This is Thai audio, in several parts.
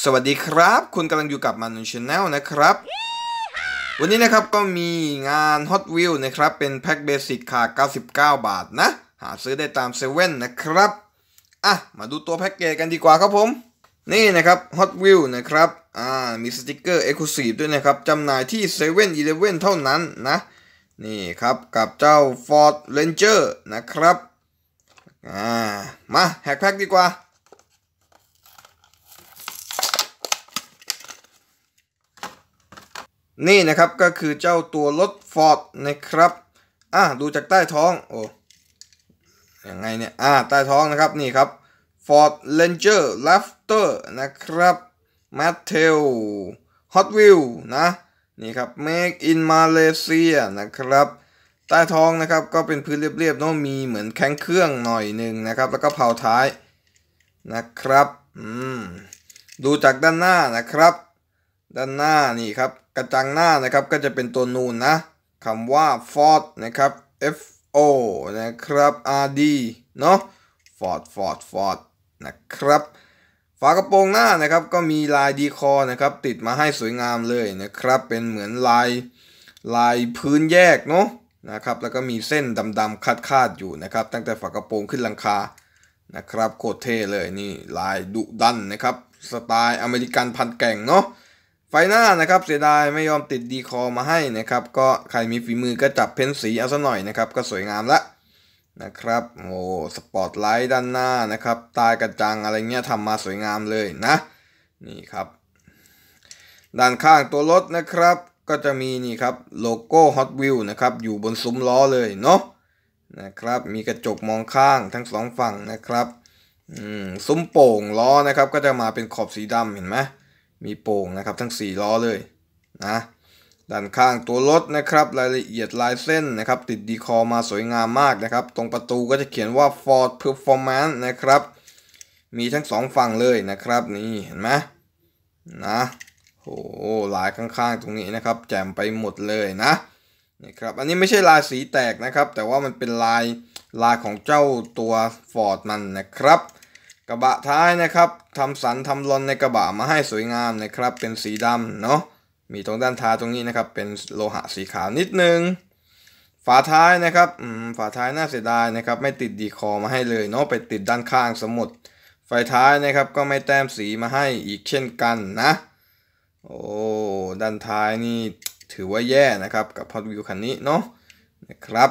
สวัสดีครับคุณกำลังอยู่กับมานุนชาแนลนะครับ วันนี้นะครับก็มีงาน Hot Wheel นะครับเป็นแพ็คเบสิกค่า99 บาทนะ หาซื้อได้ตามเซเว่นนะครับ อ่ะ มาดูตัวแพ็กเกจกันดีกว่าครับผม นี่นะครับ Hot Wheel นะครับอ่ามีสติกเกอร์ Exclusive ด้วยนะครับจำหน่ายที่เซเว่นอีเลเว่นเท่านั้นนะ นี่ครับ กับเจ้า Ford Ranger นะครับอ่ามาแฮกแพ็กดีกว่านี่นะครับก็คือเจ้าตัวรถฟอร์ดนะครับ อ่ะดูจากใต้ท้องโอ้ยังไงเนี่ย อ่ะใต้ท้องนะครับนี่ครับ Ford Ranger ฟ a f t e r นะครับ m a t t e l Hot Wheel นะ นี่ครับ Make in Malaysia นะครับ ใต้ท้องนะครับก็เป็นพื้นเรียบๆเนาะมีเหมือนแข้งเครื่องหน่อยหนึ่งนะครับ แล้วก็เผาท้าย นะครับ อืมดูจากด้านหน้านะครับด้านหน้านี่ครับ กระจังหน้านะครับก็จะเป็นตัวนูนนะคำว่า Ford นะครับ F O นะครับ R D เนาะ Ford Ford Ford นะครับฝากระโปรงหน้านะครับก็มีลายดีคอนะครับติดมาให้สวยงามเลยนะครับ เป็นเหมือนลายลายพื้นแยกเนาะนะครับแล้วก็มีเส้นดำๆคาดๆ อยู่นะครับตั้งแต่ฝากระโปรงขึ้นหลังคานะครับโคตรเท่เลย นี่ลายดุดันนะครับสไตล์อเมริกันพันแก่งเนาะไฟหน้านะครับเสียดายไม่ยอมติดดีคอมาให้นะครับก็ใครมีฝีมือก็จับเพ้นสีเอาซะหน่อยนะครับก็สวยงามละนะครับโอ้สปอตไลท์ด้านหน้านะครับตายกระจังอะไรเงี้ยทำมาสวยงามเลยนะนี่ครับด้านข้างตัวรถนะครับก็จะมีนี่ครับโลโก้ Hot Wheel นะครับอยู่บนซุ้มล้อเลยเนาะนะครับมีกระจกมองข้างทั้งสองฝั่งนะครับซุ้มโป่งล้อนะครับก็จะมาเป็นขอบสีดำเห็นไหมมีโป่งนะครับทั้ง 4 ล้อเลยนะด้านข้างตัวรถนะครับ รายละเอียดลายเส้นนะครับ ติดดีคอมาสวยงามมากนะครับ ตรงประตูก็จะเขียนว่า Ford Performance นะครับ มีทั้ง2ฝั่งเลยนะครับนี่เห็นไหมนะโอ้ลายข้างๆ ตรงนี้นะครับ แจ่มไปหมดเลยนะนี่ครับอันนี้ไม่ใช่ลายสีแตกนะครับ แต่ว่ามันเป็นลายลายของเจ้าตัว Ford มันนะครับกระบะท้ายนะครับทำสันทำลอนในกระบะมาให้สวยงามนะครับ เป็นสีดำเนาะ มีตรงด้านท้ายตรงนี้นะครับ เป็นโลหะสีขาวนิดนึงฝาท้ายนะครับฝาท้ายน่าเสียดายนะครับ ไม่ติดดีคอมาให้เลยเนาะไปติดด้านข้างสมุดไฟท้ายนะครับก็ไม่แต้มสีมาให้อีกเช่นกันนะโอ้ด้านท้ายนี่ถือว่าแย่นะครับกับพอดวิวคันนี้เนาะนะครับ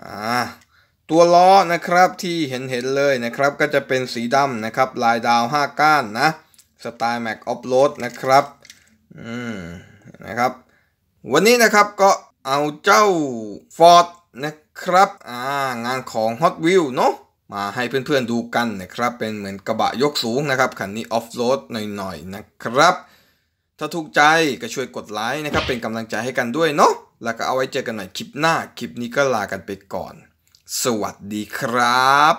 อ่าตัวล้อนะครับที่เห็นเห็นเลยนะครับก็จะเป็นสีดำนะครับลายดาว 5 ก้านนะสไตล์แม็กออฟโรดนะครับอืมนะครับ วันนี้นะครับก็เอาเจ้า Ford นะครับอ่างานของ Hot Wheel เนาะมาให้เพื่อนๆดูกันนะครับเป็นเหมือนกระบะยกสูงนะครับคันนี้ออฟโรดหน่อยๆนะครับ ถ้าถูกใจก็ช่วยกดไลค์นะครับเป็นกำลังใจให้กันด้วยเนาะแล้วก็เอาไว้เจอกันใหม่คลิปหน้า คลิปนี้ก็ลากันไปก่อนสวัสดีครับ